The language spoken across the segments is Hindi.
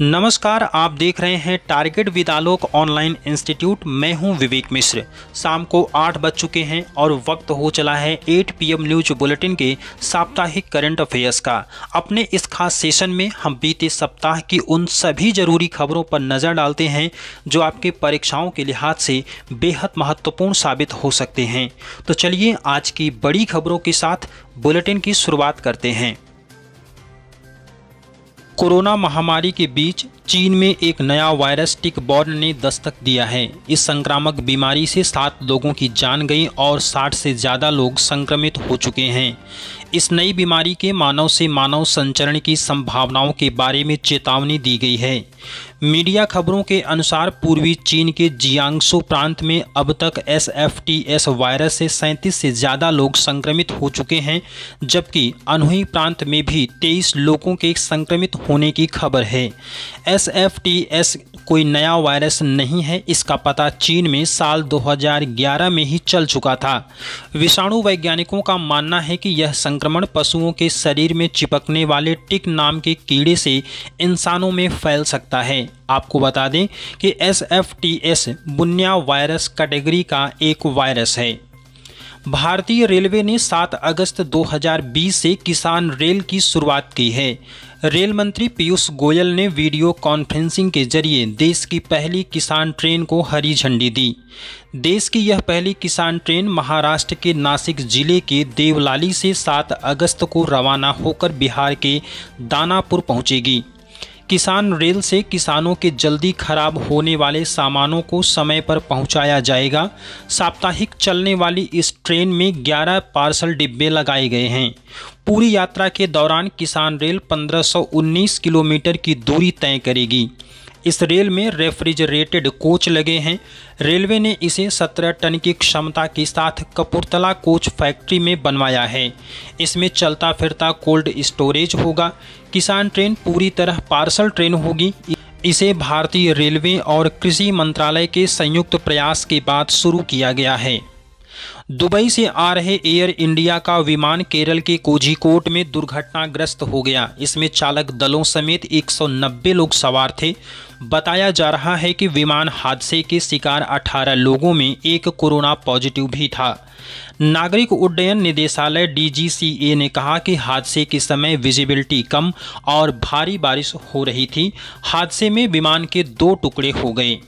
नमस्कार आप देख रहे हैं टारगेट विदालोक ऑनलाइन इंस्टीट्यूट मैं हूं विवेक मिश्र शाम को आठ बज चुके हैं और वक्त हो चला है 8 पीएम न्यूज बुलेटिन के साप्ताहिक करंट अफेयर्स का अपने इस खास सेशन में हम बीते सप्ताह की उन सभी जरूरी खबरों पर नज़र डालते हैं जो आपके परीक्षाओं के लिहाज से बेहद महत्वपूर्ण साबित हो सकते हैं तो चलिए आज की बड़ी खबरों के साथ बुलेटिन की शुरुआत करते हैं कोरोना महामारी के बीच चीन में एक नया वायरस टिक बॉर्न ने दस्तक दिया है इस संक्रामक बीमारी से सात लोगों की जान गई और साठ से ज़्यादा लोग संक्रमित हो चुके हैं इस नई बीमारी के मानव से मानव संचरण की संभावनाओं के बारे में चेतावनी दी गई है मीडिया खबरों के अनुसार पूर्वी चीन के जियांगसो प्रांत में अब तक एस वायरस से सैंतीस से ज़्यादा लोग संक्रमित हो चुके हैं जबकि अनहुई प्रांत में भी तेईस लोगों के संक्रमित होने की खबर है एस एफ टी एस कोई नया वायरस नहीं है इसका पता चीन में साल 2011 में ही चल चुका था विषाणु वैज्ञानिकों का मानना है कि यह संक्रमण पशुओं के शरीर में चिपकने वाले टिक नाम के कीड़े से इंसानों में फैल सकता है आपको बता दें कि S F T S bunya virus category का एक वायरस है भारतीय रेलवे ने 7 अगस्त 2020 से किसान रेल की शुरुआत की है रेल मंत्री पीयूष गोयल ने वीडियो कॉन्फ्रेंसिंग के जरिए देश की पहली किसान ट्रेन को हरी झंडी दी देश की यह पहली किसान ट्रेन महाराष्ट्र के नासिक जिले के देवलाली से 7 अगस्त को रवाना होकर बिहार के दानापुर पहुंचेगी किसान रेल से किसानों के जल्दी खराब होने वाले सामानों को समय पर पहुंचाया जाएगा साप्ताहिक चलने वाली इस ट्रेन में 11 पार्सल डिब्बे लगाए गए हैं पूरी यात्रा के दौरान किसान रेल 1519 किलोमीटर की दूरी तय करेगी इस रेल में रेफ्रिजरेटेड कोच लगे हैं रेलवे ने इसे 17 टन की क्षमता के साथ कपूरतला कोच फैक्ट्री में बनवाया है इसमें चलता फिरता कोल्ड स्टोरेज होगा किसान ट्रेन पूरी तरह पार्सल ट्रेन होगी इसे भारतीय रेलवे और कृषि मंत्रालय के संयुक्त प्रयास के बाद शुरू किया गया है दुबई से आ रहे एयर इंडिया का विमान केरल के कोझिकोट में दुर्घटनाग्रस्त हो गया इसमें चालक दलों समेत 190 लोग सवार थे बताया जा रहा है कि विमान हादसे के शिकार 18 लोगों में एक कोरोना पॉजिटिव भी था नागरिक उड्डयन निदेशालय डीजीसीए ने कहा कि हादसे के समय विजिबिलिटी कम और भारी बारिश हो रही थी हादसे में विमान के दो टुकड़े हो गए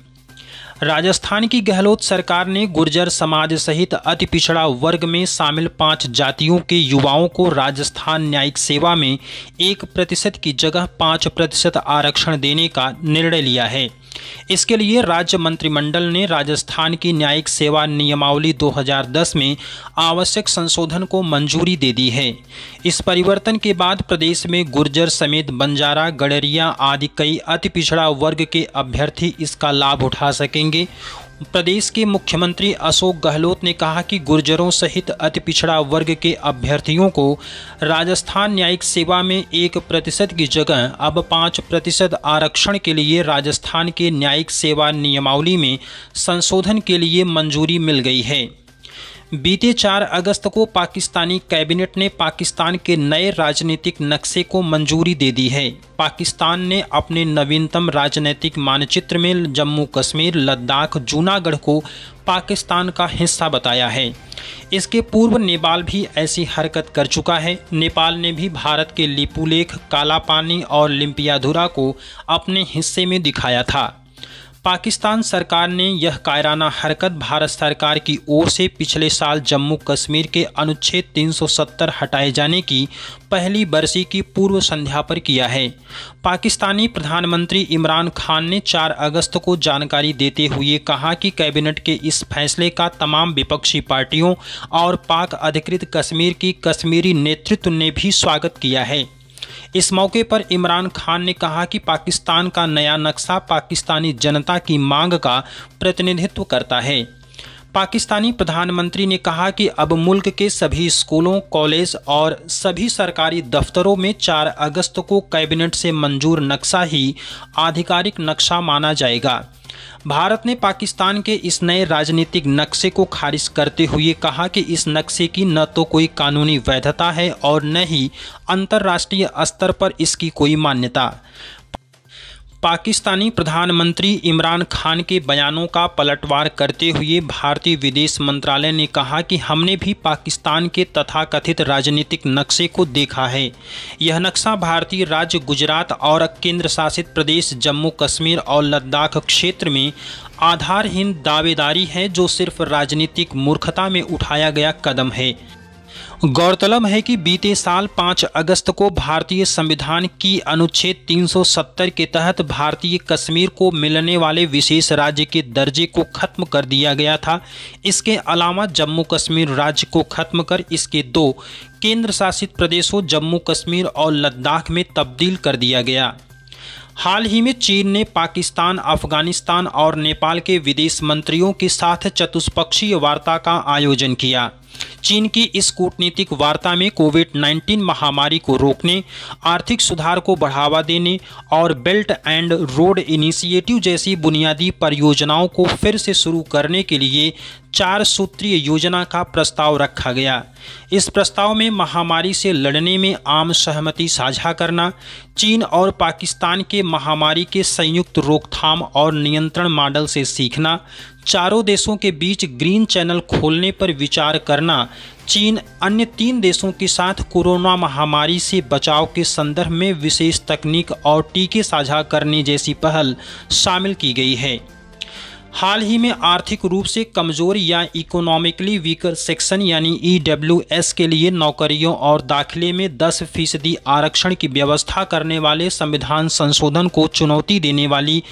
राजस्थान की गहलोत सरकार ने गुर्जर समाज सहित अति पिछड़ा वर्ग में शामिल पांच जातियों के युवाओं को राजस्थान न्यायिक सेवा में एक प्रतिशत की जगह पाँच प्रतिशत आरक्षण देने का निर्णय लिया है इसके लिए राज्य मंत्रिमंडल ने राजस्थान की न्यायिक सेवा नियमावली 2010 में आवश्यक संशोधन को मंजूरी दे दी है इस परिवर्तन के बाद प्रदेश में गुर्जर समेत बंजारा गडरिया आदि कई अति पिछड़ा वर्ग के अभ्यर्थी इसका लाभ उठा सकेंगे करेंगे प्रदेश के मुख्यमंत्री अशोक गहलोत ने कहा कि गुर्जरों सहित अति पिछड़ा वर्ग के अभ्यर्थियों को राजस्थान न्यायिक सेवा में एक प्रतिशत की जगह अब पाँच प्रतिशत आरक्षण के लिए राजस्थान के न्यायिक सेवा नियमावली में संशोधन के लिए मंजूरी मिल गई है बीते 4 अगस्त को पाकिस्तानी कैबिनेट ने पाकिस्तान के नए राजनीतिक नक्शे को मंजूरी दे दी है पाकिस्तान ने अपने नवीनतम राजनीतिक मानचित्र में जम्मू कश्मीर लद्दाख जूनागढ़ को पाकिस्तान का हिस्सा बताया है इसके पूर्व नेपाल भी ऐसी हरकत कर चुका है नेपाल ने भी भारत के लिपुलेख कालापानी और लिम्पियाधुरा को अपने हिस्से में दिखाया था पाकिस्तान सरकार ने यह कायराना हरकत भारत सरकार की ओर से पिछले साल जम्मू कश्मीर के अनुच्छेद 370 हटाए जाने की पहली बरसी की पूर्व संध्या पर किया है पाकिस्तानी प्रधानमंत्री इमरान खान ने 4 अगस्त को जानकारी देते हुए कहा कि कैबिनेट के इस फैसले का तमाम विपक्षी पार्टियों और पाक अधिकृत कश्मीर की कश्मीरी नेतृत्व ने भी स्वागत किया है इस मौके पर इमरान खान ने कहा कि पाकिस्तान का नया नक्शा पाकिस्तानी जनता की मांग का प्रतिनिधित्व करता है पाकिस्तानी प्रधानमंत्री ने कहा कि अब मुल्क के सभी स्कूलों कॉलेज और सभी सरकारी दफ्तरों में 4 अगस्त को कैबिनेट से मंजूर नक्शा ही आधिकारिक नक्शा माना जाएगा भारत ने पाकिस्तान के इस नए राजनीतिक नक्शे को खारिज करते हुए कहा कि इस नक्शे की न तो कोई कानूनी वैधता है और न ही अंतर्राष्ट्रीय स्तर पर इसकी कोई मान्यता पाकिस्तानी प्रधानमंत्री इमरान खान के बयानों का पलटवार करते हुए भारतीय विदेश मंत्रालय ने कहा कि हमने भी पाकिस्तान के तथाकथित राजनीतिक नक्शे को देखा है यह नक्शा भारतीय राज्य गुजरात और केंद्र शासित प्रदेश जम्मू कश्मीर और लद्दाख क्षेत्र में आधारहीन दावेदारी है जो सिर्फ राजनीतिक मूर्खता में उठाया गया कदम है गौरतलब है कि बीते साल 5 अगस्त को भारतीय संविधान की अनुच्छेद 370 के तहत भारतीय कश्मीर को मिलने वाले विशेष राज्य के दर्जे को खत्म कर दिया गया था इसके अलावा जम्मू कश्मीर राज्य को खत्म कर इसके दो केंद्र शासित प्रदेशों जम्मू कश्मीर और लद्दाख में तब्दील कर दिया गया हाल ही में चीन ने पाकिस्तान अफगानिस्तान और नेपाल के विदेश मंत्रियों के साथ चतुष्पक्षीय वार्ता का आयोजन किया चीन की इस कूटनीतिक वार्ता में कोविड 19 महामारी को रोकने आर्थिक सुधार को बढ़ावा देने और बेल्ट एंड रोड इनिशिएटिव जैसी बुनियादी परियोजनाओं को फिर से शुरू करने के लिए चार सूत्रीय योजना का प्रस्ताव रखा गया इस प्रस्ताव में महामारी से लड़ने में आम सहमति साझा करना चीन और पाकिस्तान के महामारी के संयुक्त रोकथाम और नियंत्रण मॉडल से सीखना चारों देशों के बीच ग्रीन चैनल खोलने पर विचार करना चीन अन्य तीन देशों के साथ कोरोना महामारी से बचाव के संदर्भ में विशेष तकनीक और टीके साझा करने जैसी पहल शामिल की गई है हाल ही में आर्थिक रूप से कमज़ोर या इकोनॉमिकली वीकर सेक्शन यानी ई e के लिए नौकरियों और दाखिले में 10 फीसदी आरक्षण की व्यवस्था करने वाले संविधान संशोधन को चुनौती देने वाली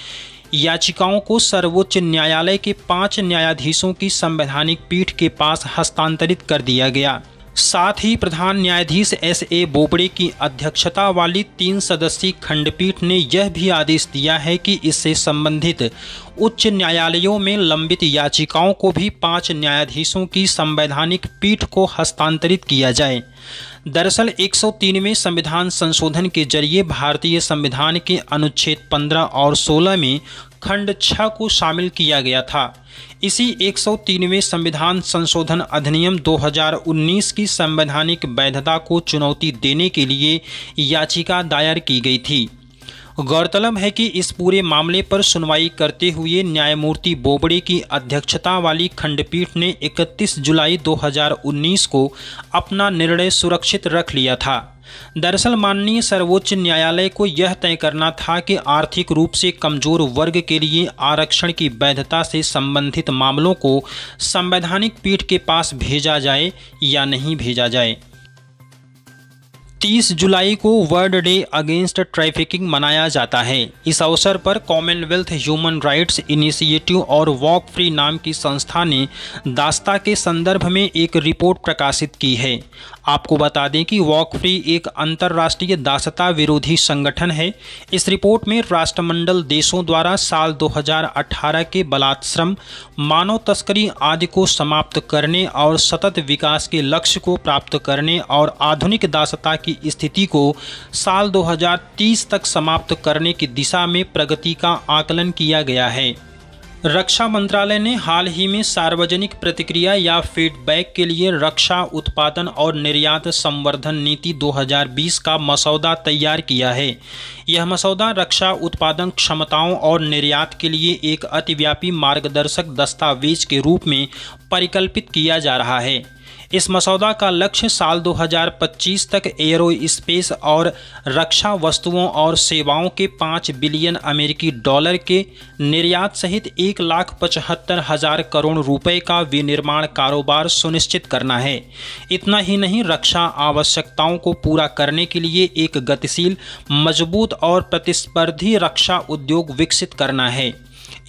याचिकाओं को सर्वोच्च न्यायालय के पांच न्यायाधीशों की संवैधानिक पीठ के पास हस्तांतरित कर दिया गया साथ ही प्रधान न्यायाधीश एस ए बोबड़े की अध्यक्षता वाली तीन सदस्यीय खंडपीठ ने यह भी आदेश दिया है कि इससे संबंधित उच्च न्यायालयों में लंबित याचिकाओं को भी पांच न्यायाधीशों की संवैधानिक पीठ को हस्तांतरित किया जाए दरअसल 103वें संविधान संशोधन के जरिए भारतीय संविधान के अनुच्छेद 15 और 16 में खंड 6 को शामिल किया गया था इसी 103वें संविधान संशोधन अधिनियम 2019 की संवैधानिक वैधता को चुनौती देने के लिए याचिका दायर की गई थी गौरतलब है कि इस पूरे मामले पर सुनवाई करते हुए न्यायमूर्ति बोबड़े की अध्यक्षता वाली खंडपीठ ने 31 जुलाई 2019 को अपना निर्णय सुरक्षित रख लिया था दरअसल माननीय सर्वोच्च न्यायालय को यह तय करना था कि आर्थिक रूप से कमजोर वर्ग के लिए आरक्षण की वैधता से संबंधित मामलों को संवैधानिक पीठ के पास भेजा जाए या नहीं भेजा जाए 30 जुलाई को वर्ल्ड डे अगेंस्ट ट्रैफिकिंग मनाया जाता है इस अवसर पर कॉमनवेल्थ ह्यूमन राइट्स इनिशिएटिव और वॉक फ्री नाम की संस्था ने दास्ता के संदर्भ में एक रिपोर्ट प्रकाशित की है आपको बता दें कि वॉक फ्री एक अंतर्राष्ट्रीय दासता विरोधी संगठन है इस रिपोर्ट में राष्ट्रमंडल देशों द्वारा साल 2018 के बलात्श्रम मानव तस्करी आदि को समाप्त करने और सतत विकास के लक्ष्य को प्राप्त करने और आधुनिक दासता की की स्थिति को साल 2030 तक समाप्त करने की दिशा में प्रगति का आकलन किया गया है रक्षा मंत्रालय ने हाल ही में सार्वजनिक प्रतिक्रिया या फीडबैक के लिए रक्षा उत्पादन और निर्यात संवर्धन नीति 2020 का मसौदा तैयार किया है यह मसौदा रक्षा उत्पादन क्षमताओं और निर्यात के लिए एक अतिव्यापी मार्गदर्शक दस्तावेज के रूप में परिकल्पित किया जा रहा है इस मसौदा का लक्ष्य साल 2025 तक एयरो स्पेस और रक्षा वस्तुओं और सेवाओं के पाँच बिलियन अमेरिकी डॉलर के निर्यात सहित एक लाख पचहत्तर हजार करोड़ रुपए का विनिर्माण कारोबार सुनिश्चित करना है इतना ही नहीं रक्षा आवश्यकताओं को पूरा करने के लिए एक गतिशील मजबूत और प्रतिस्पर्धी रक्षा उद्योग विकसित करना है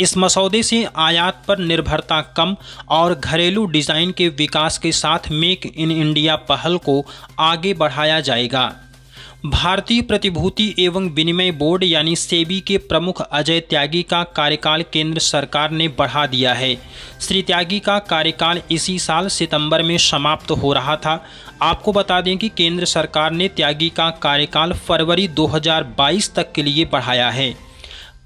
इस मसौदे से आयात पर निर्भरता कम और घरेलू डिजाइन के विकास के साथ मेक इन इंडिया पहल को आगे बढ़ाया जाएगा भारतीय प्रतिभूति एवं विनिमय बोर्ड यानी सेबी के प्रमुख अजय त्यागी का कार्यकाल केंद्र सरकार ने बढ़ा दिया है श्री त्यागी का कार्यकाल इसी साल सितंबर में समाप्त हो रहा था आपको बता दें कि केंद्र सरकार ने त्यागी का कार्यकाल फरवरी 2022 तक के लिए बढ़ाया है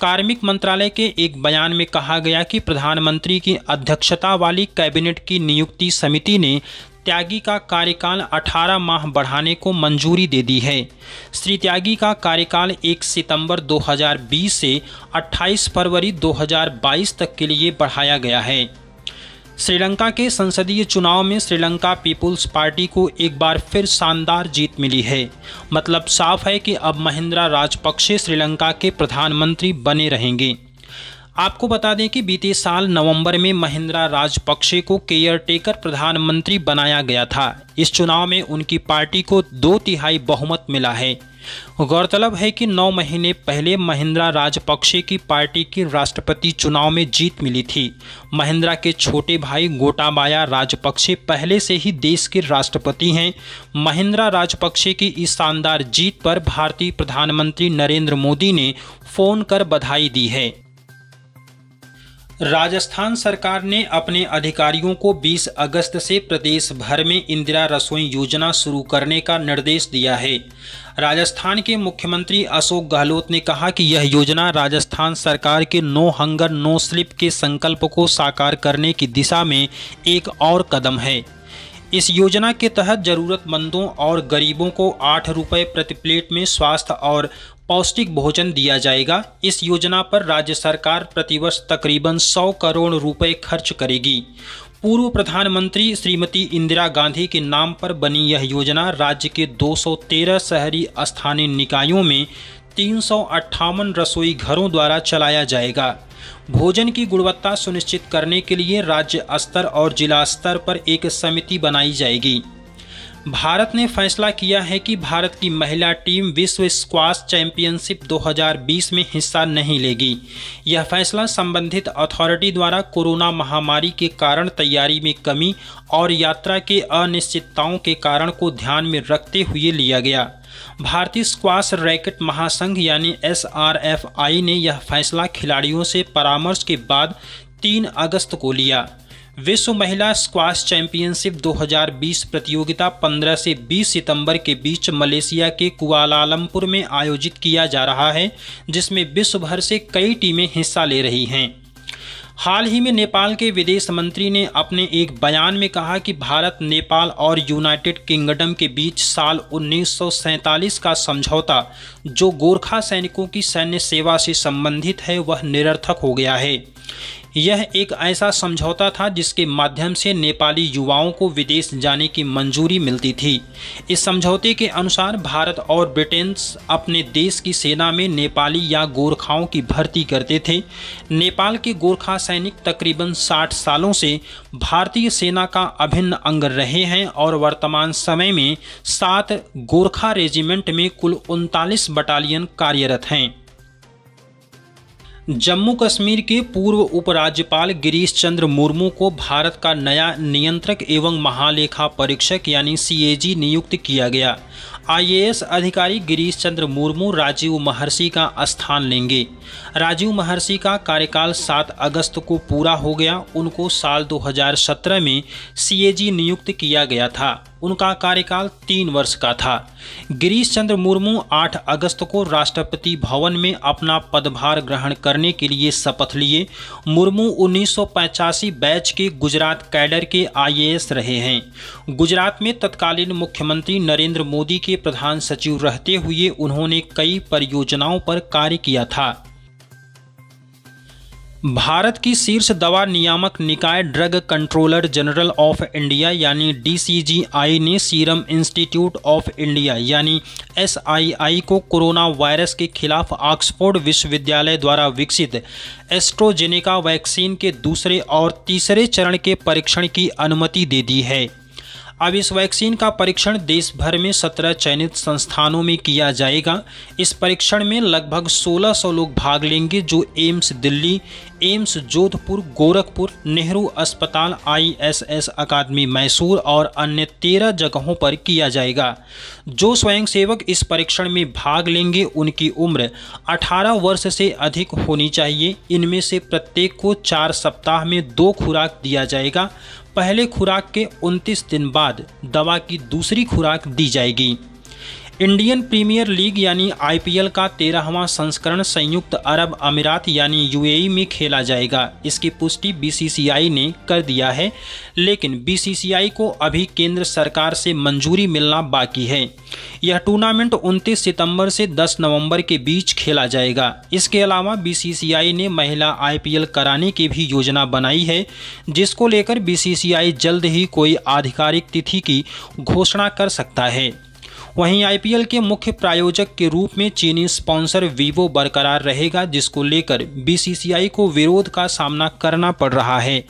कार्मिक मंत्रालय के एक बयान में कहा गया कि प्रधानमंत्री की अध्यक्षता वाली कैबिनेट की नियुक्ति समिति ने त्यागी का कार्यकाल 18 माह बढ़ाने को मंजूरी दे दी है श्री त्यागी का कार्यकाल 1 सितंबर 2020 से 28 फरवरी 2022 तक के लिए बढ़ाया गया है श्रीलंका के संसदीय चुनाव में श्रीलंका पीपुल्स पार्टी को एक बार फिर शानदार जीत मिली है मतलब साफ है कि अब महिंद्रा राजपक्षे श्रीलंका के प्रधानमंत्री बने रहेंगे आपको बता दें कि बीते साल नवंबर में महिंद्रा राजपक्षे को केयर टेकर प्रधानमंत्री बनाया गया था इस चुनाव में उनकी पार्टी को दो तिहाई बहुमत मिला है गौरतलब है कि नौ महीने पहले महिंद्रा राजपक्षे की पार्टी की राष्ट्रपति चुनाव में जीत मिली थी महिंद्रा के छोटे भाई गोटाबाया राजपक्षे पहले से ही देश के राष्ट्रपति हैं महिंद्रा राजपक्षे की इस शानदार जीत पर भारतीय प्रधानमंत्री नरेंद्र मोदी ने फोन कर बधाई दी है राजस्थान सरकार ने अपने अधिकारियों को 20 अगस्त से प्रदेश भर में इंदिरा रसोई योजना शुरू करने का निर्देश दिया है राजस्थान के मुख्यमंत्री अशोक गहलोत ने कहा कि यह योजना राजस्थान सरकार के नो हंगर नो स्लिप के संकल्प को साकार करने की दिशा में एक और कदम है इस योजना के तहत जरूरतमंदों और गरीबों को आठ रुपये प्रति प्लेट में स्वास्थ्य और पौष्टिक भोजन दिया जाएगा इस योजना पर राज्य सरकार प्रतिवर्ष तकरीबन 100 करोड़ रुपए खर्च करेगी पूर्व प्रधानमंत्री श्रीमती इंदिरा गांधी के नाम पर बनी यह योजना राज्य के 213 शहरी स्थानीय निकायों में तीन रसोई घरों द्वारा चलाया जाएगा भोजन की गुणवत्ता सुनिश्चित करने के लिए राज्य स्तर और जिला स्तर पर एक समिति बनाई जाएगी भारत ने फैसला किया है कि भारत की महिला टीम विश्व स्क्वाश चैंपियनशिप 2020 में हिस्सा नहीं लेगी यह फैसला संबंधित अथॉरिटी द्वारा कोरोना महामारी के कारण तैयारी में कमी और यात्रा के अनिश्चितताओं के कारण को ध्यान में रखते हुए लिया गया भारतीय स्क्वाश रैकेट महासंघ यानी एस ने यह फैसला खिलाड़ियों से परामर्श के बाद तीन अगस्त को लिया विश्व महिला स्क्वाश चैंपियनशिप 2020 प्रतियोगिता 15 से 20 सितंबर के बीच मलेशिया के कुआलालमपुर में आयोजित किया जा रहा है जिसमें विश्व भर से कई टीमें हिस्सा ले रही हैं हाल ही में नेपाल के विदेश मंत्री ने अपने एक बयान में कहा कि भारत नेपाल और यूनाइटेड किंगडम के बीच साल उन्नीस का समझौता जो गोरखा सैनिकों की सैन्य सेवा से संबंधित है वह निरर्थक हो गया है यह एक ऐसा समझौता था जिसके माध्यम से नेपाली युवाओं को विदेश जाने की मंजूरी मिलती थी इस समझौते के अनुसार भारत और ब्रिटेन अपने देश की सेना में नेपाली या गोरखाओं की भर्ती करते थे नेपाल के गोरखा सैनिक तकरीबन 60 सालों से भारतीय सेना का अभिन्न अंग रहे हैं और वर्तमान समय में सात गोरखा रेजिमेंट में कुल उनतालीस बटालियन कार्यरत हैं जम्मू कश्मीर के पूर्व उपराज्यपाल गिरीश चंद्र मुर्मू को भारत का नया नियंत्रक एवं महालेखा परीक्षक यानी सीएजी नियुक्त किया गया आईएएस अधिकारी गिरीश चंद्र मुर्मू राजीव महर्षि का स्थान लेंगे राजीव महर्षि का कार्यकाल 7 अगस्त को पूरा हो गया उनको साल 2017 में सीएजी नियुक्त किया गया था उनका कार्यकाल तीन वर्ष का था गिरीश चंद्र मुर्मू 8 अगस्त को राष्ट्रपति भवन में अपना पदभार ग्रहण करने के लिए शपथ लिए मुर्मू उन्नीस बैच के गुजरात कैडर के आईएएस रहे हैं गुजरात में तत्कालीन मुख्यमंत्री नरेंद्र मोदी के प्रधान सचिव रहते हुए उन्होंने कई परियोजनाओं पर कार्य किया था भारत की शीर्ष दवा नियामक निकाय Drug Controller General of India यानी डीसीजीआई ने सीरम इंस्टीट्यूट ऑफ इंडिया यानी एसआईआई को कोरोना वायरस के खिलाफ ऑक्सफोर्ड विश्वविद्यालय द्वारा विकसित एस्ट्रोजेनेका वैक्सीन के दूसरे और तीसरे चरण के परीक्षण की अनुमति दे दी है अब इस वैक्सीन का परीक्षण देश भर में सत्रह चयनित संस्थानों में किया जाएगा इस परीक्षण में लगभग 1600 लोग भाग लेंगे जो एम्स दिल्ली एम्स जोधपुर गोरखपुर नेहरू अस्पताल आईएसएस अकादमी मैसूर और अन्य तेरह जगहों पर किया जाएगा जो स्वयंसेवक इस परीक्षण में भाग लेंगे उनकी उम्र 18 वर्ष से अधिक होनी चाहिए इनमें से प्रत्येक को चार सप्ताह में दो खुराक दिया जाएगा पहले खुराक के 29 दिन बाद दवा की दूसरी खुराक दी जाएगी इंडियन प्रीमियर लीग यानी आईपीएल का तेरहवां संस्करण संयुक्त अरब अमीरात यानी यूएई में खेला जाएगा इसकी पुष्टि बीसीसीआई ने कर दिया है लेकिन बीसीसीआई को अभी केंद्र सरकार से मंजूरी मिलना बाकी है यह टूर्नामेंट 29 सितंबर से 10 नवंबर के बीच खेला जाएगा इसके अलावा बीसीसीआई ने महिला आईपीएल कराने की भी योजना बनाई है जिसको लेकर बीसीसीआई जल्द ही कोई आधिकारिक तिथि की घोषणा कर सकता है वहीं आईपीएल के मुख्य प्रायोजक के रूप में चीनी स्पॉन्सर वीवो बरकरार रहेगा जिसको लेकर बीसीसीआई को विरोध का सामना करना पड़ रहा है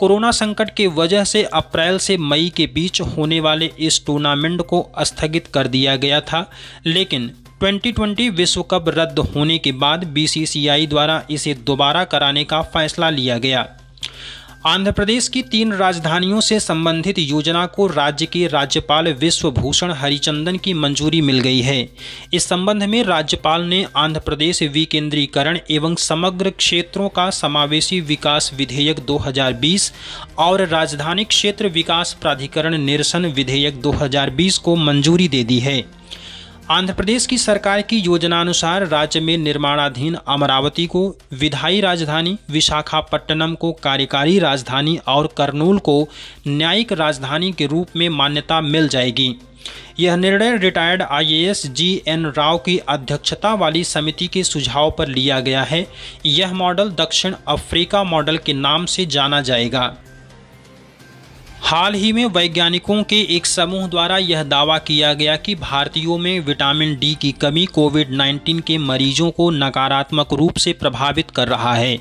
कोरोना संकट के वजह से अप्रैल से मई के बीच होने वाले इस टूर्नामेंट को स्थगित कर दिया गया था लेकिन 2020 विश्व कप रद्द होने के बाद बीसीसीआई द्वारा इसे दोबारा कराने का फैसला लिया गया आंध्र प्रदेश की तीन राजधानियों से संबंधित योजना को राज्य के राज्यपाल विश्वभूषण हरिचंदन की मंजूरी मिल गई है इस संबंध में राज्यपाल ने आंध्र प्रदेश विकेंद्रीकरण एवं समग्र क्षेत्रों का समावेशी विकास विधेयक 2020 और राजधानी क्षेत्र विकास प्राधिकरण निरसन विधेयक 2020 को मंजूरी दे दी है आंध्र प्रदेश की सरकार की योजनानुसार राज्य में निर्माणाधीन अमरावती को विधायी राजधानी विशाखापट्टनम को कार्यकारी राजधानी और कर्नूल को न्यायिक राजधानी के रूप में मान्यता मिल जाएगी यह निर्णय retired IAS G N Rao की अध्यक्षता वाली समिति के सुझाव पर लिया गया है यह मॉडल दक्षिण अफ्रीका मॉडल के नाम से जाना जाएगा हाल ही में वैज्ञानिकों के एक समूह द्वारा यह दावा किया गया कि भारतीयों में विटामिन डी की कमी कोविड 19 के मरीजों को नकारात्मक रूप से प्रभावित कर रहा है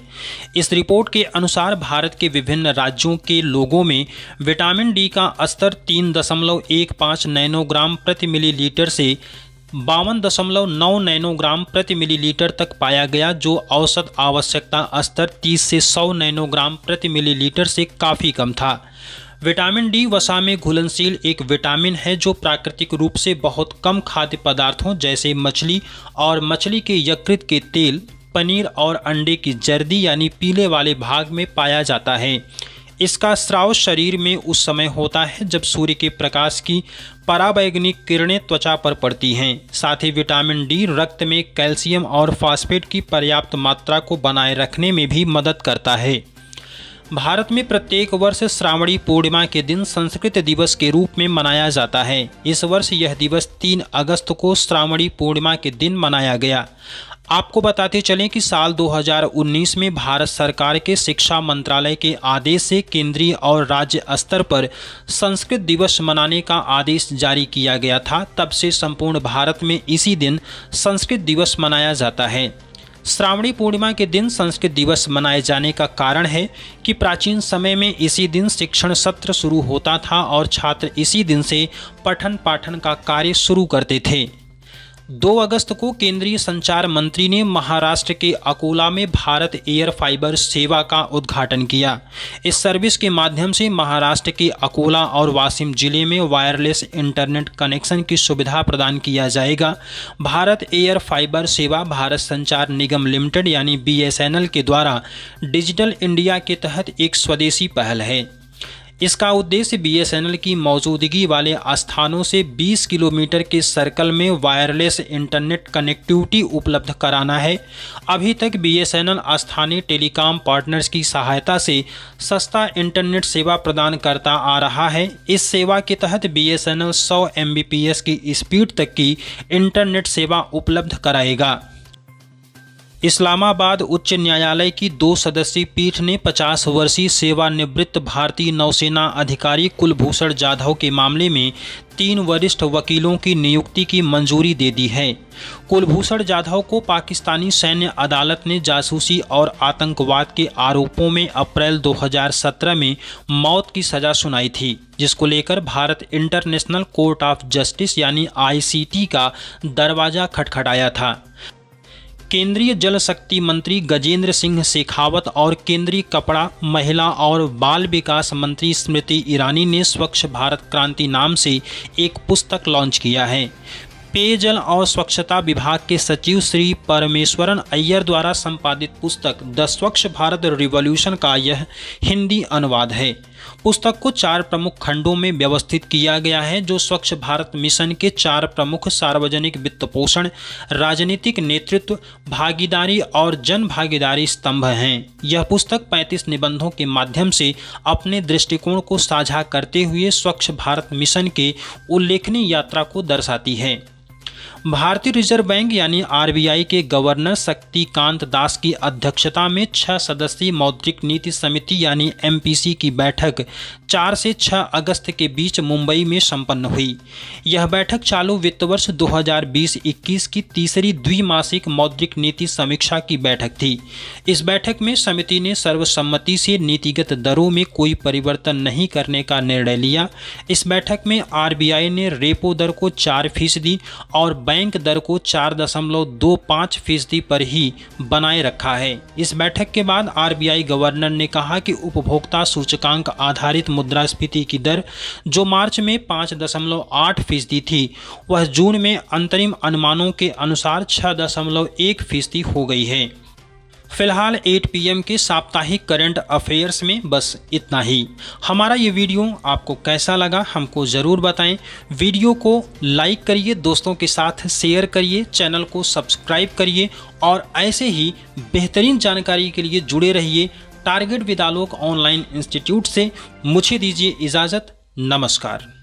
इस रिपोर्ट के अनुसार भारत के विभिन्न राज्यों के लोगों में विटामिन डी का स्तर तीन दशमलव एक पाँच नैनोग्राम प्रति मिलीलीटर से बावन दशमलव नौ नैनोग्राम प्रति मिलीलीटर तक पाया गया जो औसत आवश्यकता स्तर 30 से 100 नैनोग्राम प्रति मिलीलीटर से काफ़ी कम था विटामिन डी वसा में घुलनशील एक विटामिन है जो प्राकृतिक रूप से बहुत कम खाद्य पदार्थों जैसे मछली और मछली के यकृत के तेल पनीर और अंडे की जर्दी यानी पीले वाले भाग में पाया जाता है इसका स्राव शरीर में उस समय होता है जब सूर्य के प्रकाश की पराबैग्निक किरणें त्वचा पर पड़ती हैं साथ ही विटामिन डी रक्त में कैल्शियम और फॉस्फेट की पर्याप्त मात्रा को बनाए रखने में भी मदद करता है भारत में प्रत्येक वर्ष श्रावणी पूर्णिमा के दिन संस्कृत दिवस के रूप में मनाया जाता है इस वर्ष यह दिवस 3 अगस्त को श्रावणी पूर्णिमा के दिन मनाया गया आपको बताते चलें कि साल 2019 में भारत सरकार के शिक्षा मंत्रालय के आदेश से केंद्रीय और राज्य स्तर पर संस्कृत दिवस मनाने का आदेश जारी किया गया था तब से संपूर्ण भारत में इसी दिन संस्कृत दिवस मनाया जाता है श्रावणी पूर्णिमा के दिन संस्कृत दिवस मनाए जाने का कारण है कि प्राचीन समय में इसी दिन शिक्षण सत्र शुरू होता था और छात्र इसी दिन से पठन पाठन का कार्य शुरू करते थे 2 अगस्त को केंद्रीय संचार मंत्री ने महाराष्ट्र के अकोला में भारत एयर फाइबर सेवा का उद्घाटन किया इस सर्विस के माध्यम से महाराष्ट्र के अकोला और वासिम जिले में वायरलेस इंटरनेट कनेक्शन की सुविधा प्रदान किया जाएगा भारत एयर फाइबर सेवा भारत संचार निगम लिमिटेड यानी बीएसएनएल के द्वारा डिजिटल इंडिया के तहत एक स्वदेशी पहल है इसका उद्देश्य बीएसएनएल की मौजूदगी वाले स्थानों से 20 किलोमीटर के सर्कल में वायरलेस इंटरनेट कनेक्टिविटी उपलब्ध कराना है अभी तक बीएसएनएल स्थानीय टेलीकॉम पार्टनर्स की सहायता से सस्ता इंटरनेट सेवा प्रदान करता आ रहा है इस सेवा के तहत बीएसएनएल 100 एमबीपीएस की स्पीड तक की इंटरनेट सेवा उपलब्ध कराएगा इस्लामाबाद उच्च न्यायालय की दो सदस्यीय पीठ ने 50 वर्षीय सेवानिवृत्त भारतीय नौसेना अधिकारी कुलभूषण जाधव के मामले में तीन वरिष्ठ वकीलों की नियुक्ति की मंजूरी दे दी है कुलभूषण जाधव को पाकिस्तानी सैन्य अदालत ने जासूसी और आतंकवाद के आरोपों में अप्रैल 2017 में मौत की सजा सुनाई थी जिसको लेकर Bharat International Court of Justice यानी आईसीटी का दरवाजा खटखटाया था केंद्रीय जल शक्ति मंत्री गजेंद्र सिंह शेखावत और केंद्रीय कपड़ा महिला और बाल विकास मंत्री स्मृति ईरानी ने स्वच्छ भारत क्रांति नाम से एक पुस्तक लॉन्च किया है पेयजल और स्वच्छता विभाग के सचिव श्री परमेश्वरन अय्यर द्वारा संपादित पुस्तक द स्वच्छ भारत रिवॉल्यूशन का यह हिंदी अनुवाद है पुस्तक को चार प्रमुख खंडों में व्यवस्थित किया गया है जो स्वच्छ भारत मिशन के चार प्रमुख सार्वजनिक वित्त पोषण राजनीतिक नेतृत्व भागीदारी और जन भागीदारी स्तंभ हैं यह पुस्तक 35 निबंधों के माध्यम से अपने दृष्टिकोण को साझा करते हुए स्वच्छ भारत मिशन के उल्लेखनीय यात्रा को दर्शाती है भारतीय रिजर्व बैंक यानी आरबीआई के गवर्नर शक्तिकांत दास की अध्यक्षता में छह सदस्यीय मौद्रिक नीति समिति यानी एमपीसी की बैठक 4 से 6 अगस्त के बीच मुंबई में संपन्न हुई यह बैठक चालू वित्त वर्ष 2020-21 की तीसरी द्विमासिक मौद्रिक नीति समीक्षा की बैठक थी इस बैठक में समिति ने सर्वसम्मति से नीतिगत दरों में कोई परिवर्तन नहीं करने का निर्णय लिया इस बैठक में आरबीआई ने रेपो दर को चार फीसदी और बैंक दर को चार दशमलव दो पाँच फीसदी पर ही बनाए रखा है इस बैठक के बाद आरबीआई गवर्नर ने कहा कि उपभोक्ता सूचकांक आधारित मुद्रास्फीति की दर जो मार्च में पाँच दशमलव आठ फीसदी थी वह जून में अंतरिम अनुमानों के अनुसार छः दशमलव एक फीसदी हो गई है फिलहाल 8 पीएम के साप्ताहिक करंट अफेयर्स में बस इतना ही हमारा ये वीडियो आपको कैसा लगा हमको ज़रूर बताएं वीडियो को लाइक करिए दोस्तों के साथ शेयर करिए चैनल को सब्सक्राइब करिए और ऐसे ही बेहतरीन जानकारी के लिए जुड़े रहिए टारगेट विदालोक ऑनलाइन इंस्टीट्यूट से मुझे दीजिए इजाज़त नमस्कार